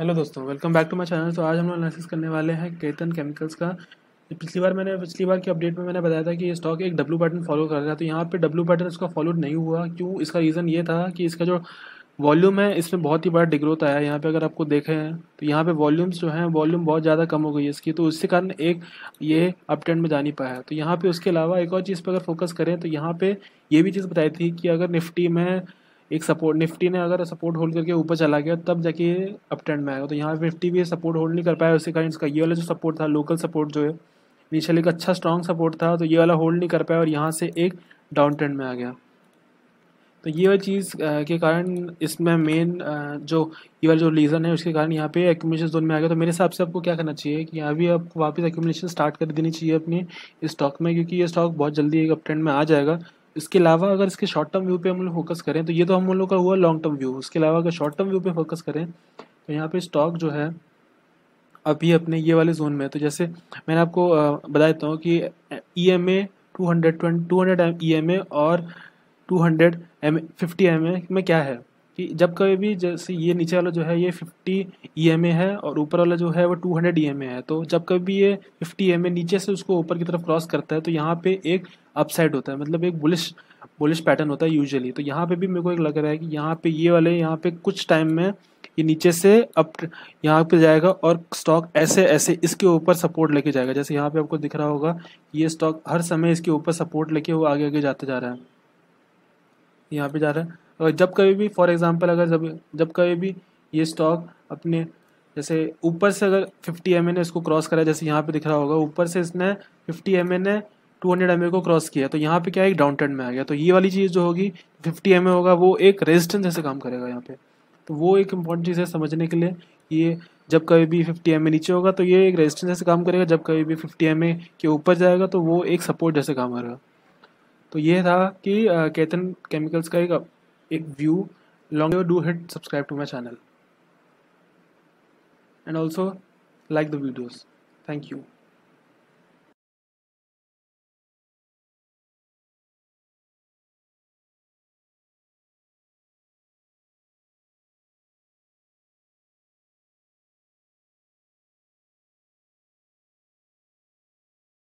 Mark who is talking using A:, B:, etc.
A: hello दोस्तों welcome back to my channel तो आज हम लोग एनालिसिस करने वाले हैं केतन केमिकल्स का पिछली बार मैंने पिछली बार की अपडेट में मैंने बताया था कि ये स्टॉक एक डब्ल्यू बटन फॉलो कर रहा है तो यहाँ पे डब्ल्यू पैटर्न इसका फॉलो नहीं हुआ क्यों इसका रीज़न ये था कि इसका जो वॉल्यूम है इसमें बहुत ही बड़ा डिग्रोथ आया है यहाँ पे अगर आपको देखें तो यहाँ पे वॉल्यूम्स जो हैं वॉल्यूम बहुत ज़्यादा कम हो गई है इसकी तो उसके कारण एक ये अप ट्रेंड में जा नहीं पाया तो यहाँ पे उसके अलावा एक और चीज़ पर अगर फोकस करें तो यहाँ पे ये भी चीज़ बताई थी कि अगर निफ्टी में एक सपोर्ट निफ्टी ने अगर सपोर्ट होल्ड करके ऊपर चला गया तब जाके ये अप ट्रेंड में आएगा तो यहाँ निफ्टी भी सपोर्ट होल्ड नहीं कर पाया उसके कारण इसका ये वाला जो सपोर्ट था लोकल सपोर्ट जो है इनिशियल एक अच्छा स्ट्रॉन्ग सपोर्ट था तो ये वाला होल्ड नहीं कर पाया और यहाँ से एक डाउन ट्रेंड में आ गया तो ये वाली चीज़ के कारण इसमें मेन जो ये वाला जो रीज़न है उसके कारण यहाँ पे एक्यूमुलेशन जोन में आ गया तो मेरे हिसाब से आपको क्या करना चाहिए कि यहाँ भी आपको वापस एक्यूमुलेशन स्टार्ट कर देनी चाहिए अपने स्टॉक में क्योंकि ये स्टॉक बहुत जल्दी एक अप ट्रेंड में आ जाएगा इसके अलावा अगर इसके शॉर्ट टर्म व्यू पे हम लोग फोकस करें तो ये तो हम लोग का हुआ लॉन्ग टर्म व्यू उसके अलावा अगर शॉर्ट टर्म व्यू पे फोकस करें तो यहाँ पे स्टॉक जो है अभी अपने ये वाले जोन में है तो जैसे मैंने आपको बता देता हूँ कि E M A two hundred two hundred E M A और two hundred M fifty M A में क्या है कि जब कभी भी जैसे ये नीचे वाला जो है ये 50 ई e है और ऊपर वाला जो है वो 200 हंड्रेड e है तो जब कभी भी ये 50 ई e नीचे से उसको ऊपर की तरफ क्रॉस करता है तो यहाँ पे एक अपसाइड होता है मतलब एक बुलिश बुलिश पैटर्न होता है यूजुअली तो यहाँ पे भी मेरे को एक लग रहा है कि यहाँ पे ये वाले यहाँ पे कुछ टाइम में ये नीचे से अप यहाँ पे जाएगा और स्टॉक ऐसे ऐसे इसके ऊपर सपोर्ट लेके जाएगा जैसे यहाँ पे आपको दिख रहा होगा ये स्टॉक हर समय इसके ऊपर सपोर्ट लेके वो आगे आगे जाते जा रहा है यहाँ पे जा रहा है जब कभी भी फॉर एग्ज़ाम्पल अगर जब जब कभी भी ये स्टॉक अपने जैसे ऊपर से अगर फिफ्टी एम ने इसको क्रॉस करा जैसे यहाँ पे दिख रहा होगा ऊपर से इसने फिफ्टी एम ने टू हंड्रेड एम को क्रॉस किया तो यहाँ पे क्या है एक डाउन ट्रेंड में आ गया तो ये वाली चीज़ जो होगी फिफ्टी एम होगा वो एक रेजिस्टेंस जैसे काम करेगा यहाँ पे तो वो एक इंपॉर्टेंट चीज़ है समझने के लिए ये जब कभी भी फिफ्टी एम नीचे होगा तो ये एक रेजिस्टेंस जैसे काम करेगा जब कभी भी फिफ्टी एम के ऊपर जाएगा तो वो एक सपोर्ट जैसे काम करेगा तो ये था कि केतन केमिकल्स का एक view longer do hit subscribe to my channel and also like the videos thank you